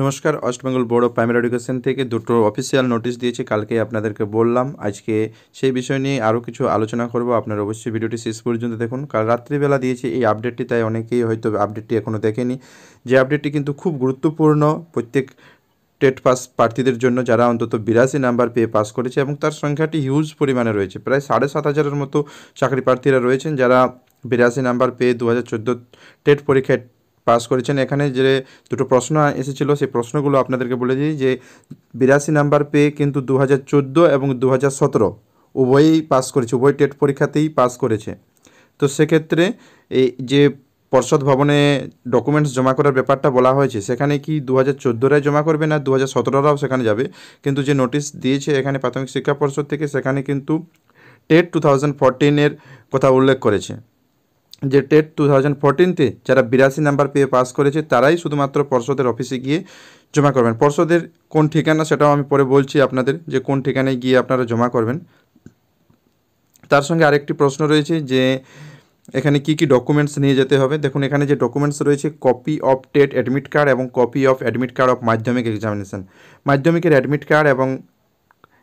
নমস্কার West Bengal board of primary education থেকে দুটো অফিসিয়াল নোটিশ দিয়েছে কালকে আপনাদেরকে বললাম আজকে সেই বিষয় নিয়ে আরও কিছু আলোচনা করব আপনারা অবশ্যই ভিডিওটি শেষ পর্যন্ত দেখুন কাল রাত্রিবেলা দিয়েছে এই আপডেটটি তাই অনেকেই হয়তো আপডেটটি এখনও দেখেনি যে আপডেটটি কিন্তু খুব গুরুত্বপূর্ণ প্রত্যেক টেট পাস প্রার্থীদের জন্য যারা অন্তত বিরাশি নাম্বার পেয়ে পাস করেছে এবং তার সংখ্যাটি হিউজ পরিমাণে রয়েছে প্রায় সাড়ে সাত হাজারের মতো চাকরি প্রার্থীরা রয়েছেন যারা বিরাশি নাম্বার পেয়ে দু হাজার টেট পরীক্ষায় পাস করেছেন এখানে যে দুটো প্রশ্ন এসেছিল সেই প্রশ্নগুলো আপনাদেরকে বলে দিই যে বিরাশি নাম্বার পেয়ে কিন্তু দু হাজার এবং দু হাজার উভয়ই পাস করেছে উভয় টেট পরীক্ষাতেই পাস করেছে তো সেক্ষেত্রে এই যে পর্ষদ ভবনে ডকুমেন্টস জমা করার ব্যাপারটা বলা হয়েছে সেখানে কি দু হাজার চোদ্দোরাই জমা করবে না দু হাজার সতেরোরাও সেখানে যাবে কিন্তু যে নোটিশ দিয়েছে এখানে প্রাথমিক শিক্ষা পর্ষদ থেকে সেখানে কিন্তু টেট টু থাউজেন্ড ফোরটিনের কথা উল্লেখ করেছে যে টেট টু থাউজেন্ড ফোরটিনতে যারা বিরাশি নাম্বার পেয়ে পাস করেছে তারাই শুধুমাত্র পর্ষদের অফিসে গিয়ে জমা করবেন পর্ষদের কোন ঠিকানা সেটাও আমি পরে বলছি আপনাদের যে কোন ঠিকানায় গিয়ে আপনারা জমা করবেন তার সঙ্গে আরেকটি প্রশ্ন রয়েছে যে এখানে কি কি ডকুমেন্টস নিয়ে যেতে হবে দেখুন এখানে যে ডকুমেন্টস রয়েছে copy of TET admit card এবং copy of admit card of Madhyamik examination মাধ্যমিকের অ্যাডমিট কার্ড এবং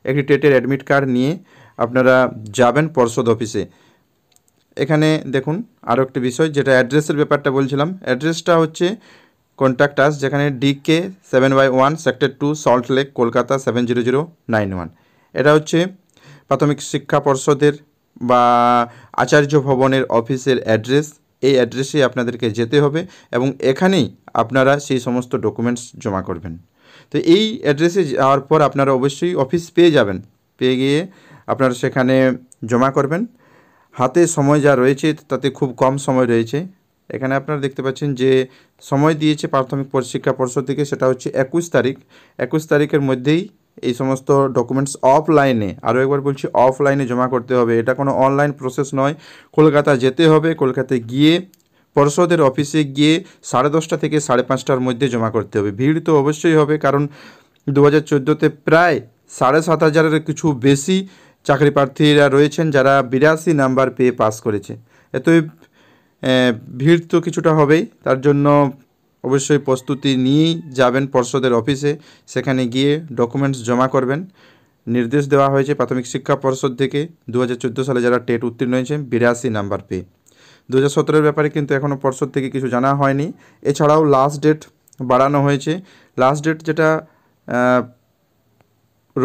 একটি টেটের অ্যাডমিট কার্ড নিয়ে আপনারা যাবেন পর্ষদ অফিসে এখানে দেখুন আরও একটি বিষয় যেটা অ্যাড্রেসের ব্যাপারটা বলছিলাম অ্যাড্রেসটা হচ্ছে কন্ট্যাক্ট আস যেখানে DK seven by one sector two Salt Lake Kolkata seven zero zero nine one এটা হচ্ছে প্রাথমিক শিক্ষা পর্ষদের বা আচার্য ভবনের অফিসের অ্যাড্রেস এই অ্যাড্রেসে আপনাদেরকে যেতে হবে এবং এখানেই আপনারা সেই সমস্ত ডকুমেন্টস জমা করবেন তো এই অ্যাড্রেসে যাওয়ার পর আপনারা অবশ্যই অফিস পেয়ে যাবেন পেয়ে গিয়ে আপনারা সেখানে জমা করবেন হাতে সময় যা রয়েছে তাতে খুব কম সময় রয়েছে এখানে আপনারা দেখতে পাচ্ছেন যে সময় দিয়েছে প্রাথমিক শিক্ষা পর্ষদ থেকে সেটা হচ্ছে একুশ তারিখ একুশ তারিখের মধ্যেই এই সমস্ত ডকুমেন্টস অফলাইনে আরও একবার বলছি অফলাইনে জমা করতে হবে এটা কোনো অনলাইন প্রসেস নয় কলকাতা যেতে হবে কলকাতায় গিয়ে পর্ষদের অফিসে গিয়ে সাড়ে দশটা থেকে সাড়ে পাঁচটার মধ্যে জমা করতে হবে ভিড় তো অবশ্যই হবে কারণ দু হাজার চোদ্দোতে প্রায় সাড়ে সাত হাজারের কিছু বেশি চাকরি প্রার্থীরা রয়েছেন যারা বিরাশি নাম্বার পেয়ে পাস করেছে এতই ভিড় তো কিছুটা হবেই তার জন্য অবশ্যই প্রস্তুতি নিয়েই যাবেন পর্ষদের অফিসে সেখানে গিয়ে ডকুমেন্টস জমা করবেন নির্দেশ দেওয়া হয়েছে প্রাথমিক শিক্ষা পর্ষদ থেকে দু সালে যারা টেট উত্তীর্ণ হয়েছেন বিরাশি নাম্বার পেয়ে দু হাজার ব্যাপারে কিন্তু এখনও পর্ষদ থেকে কিছু জানা হয়নি এছাড়াও লাস্ট ডেট বাড়ানো হয়েছে লাস্ট ডেট যেটা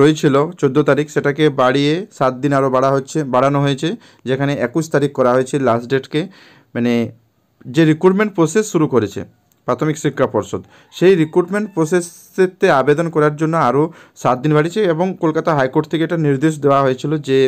রয়েছিল চোদ্দো তারিখ সেটাকে বাড়িয়ে সাত দিন আরও বাড়া হচ্ছে বাড়ানো হয়েছে যেখানে একুশ তারিখ করা হয়েছে লাস্ট ডেটকে মানে যে রিক্রুটমেন্ট প্রসেস শুরু করেছে প্রাথমিক শিক্ষা পর্ষদ সেই রিক্রুটমেন্ট প্রসেসেতে আবেদন করার জন্য আরও সাত দিন বাড়িয়েছে এবং কলকাতা হাইকোর্ট থেকে এটা নির্দেশ দেওয়া হয়েছিল যে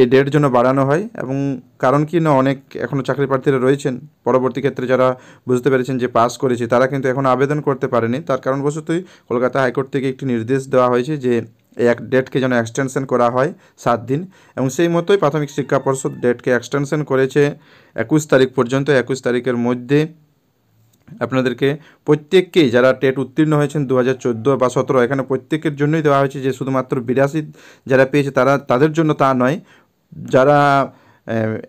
এই ডেট জন্য বাড়ানো হয় এবং কারণ কি না অনেক এখনও চাকরি প্রার্থীরা রয়েছেন পরবর্তী ক্ষেত্রে যারা বুঝতে পেরেছেন যে পাস করেছে তারা কিন্তু এখন আবেদন করতে পারেনি তার কারণবশতই কলকাতা হাইকোর্ট থেকে একটি নির্দেশ দেওয়া হয়েছে যে এই এক ডেটকে যেন এক্সটেনশন করা হয় সাত দিন এবং সেই মতোই প্রাথমিক শিক্ষা পর্ষদ ডেটকে এক্সটেনশন করেছে একুশ তারিখ পর্যন্ত একুশ তারিখের মধ্যে আপনাদেরকে প্রত্যেককেই যারা টেট উত্তীর্ণ হয়েছেন দু হাজার বা সতেরো এখানে প্রত্যেকের জন্যই দেওয়া হয়েছে যে শুধুমাত্র বিরাশি যারা পেয়েছে তারা তাদের জন্য তা নয় যারা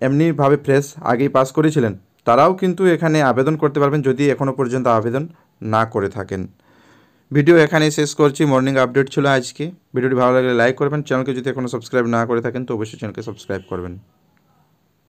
এমনিভাবে ফ্রেশ আগেই পাস করেছিলেন তারাও কিন্তু এখানে আবেদন করতে পারবেন যদি এখনও পর্যন্ত আবেদন না করে থাকেন ভিডিও এখানে শেষ করছি মর্নিং আপডেট ছিল আজকে ভিডিওটি ভালো লাগলে লাইক করবেন চ্যানেলকে যদি এখনও সাবস্ক্রাইব না করে থাকেন তো অবশ্যই চ্যানেলকে সাবস্ক্রাইব করবেন